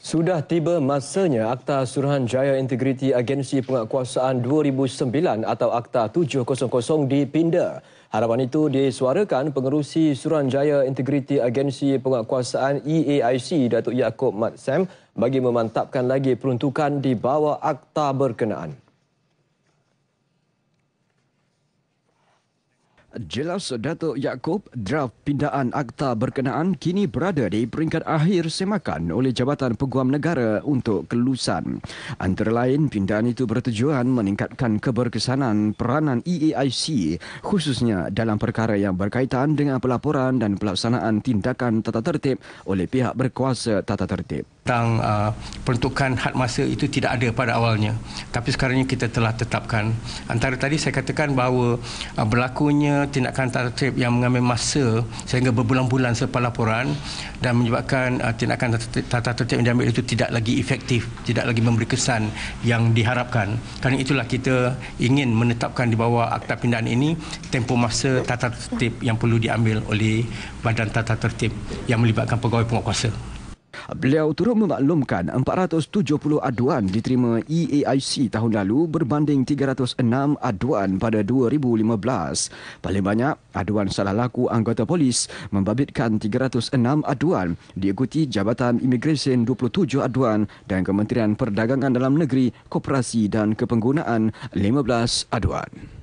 Sudah tiba masanya Akta Suruhanjaya Integriti Agensi Penguatkuasaan 2009 atau Akta 700 dipinda. Harapan itu disuarakan pengerusi Suruhanjaya Integriti Agensi Penguatkuasaan EAIC Datuk Yaakob Mat Sam bagi memantapkan lagi peruntukan di bawah akta berkenaan. Jelas Dato' Yaakob, draft pindaan akta berkenaan kini berada di peringkat akhir semakan oleh Jabatan Peguam Negara untuk Kelulusan. Antara lain, pindaan itu bertujuan meningkatkan keberkesanan peranan EAIC khususnya dalam perkara yang berkaitan dengan pelaporan dan pelaksanaan tindakan tata tertib oleh pihak berkuasa tata tertib tentang uh, peruntukan had masa itu tidak ada pada awalnya tapi sekarang ini kita telah tetapkan antara tadi saya katakan bahawa uh, berlakunya tindakan tertib yang mengambil masa sehingga berbulan-bulan selepas laporan dan menyebabkan uh, tindakan tata tertib yang diambil itu tidak lagi efektif tidak lagi memberi kesan yang diharapkan kerana itulah kita ingin menetapkan di bawah akta pindaan ini tempoh masa tata tertib yang perlu diambil oleh badan tata tertib yang melibatkan pegawai penguatkuasa Beliau turut memaklumkan 470 aduan diterima EAIC tahun lalu berbanding 306 aduan pada 2015. Paling banyak aduan salah laku anggota polis membabitkan 306 aduan diikuti Jabatan Imigresen 27 aduan dan Kementerian Perdagangan Dalam Negeri, Koperasi dan Kepenggunaan 15 aduan.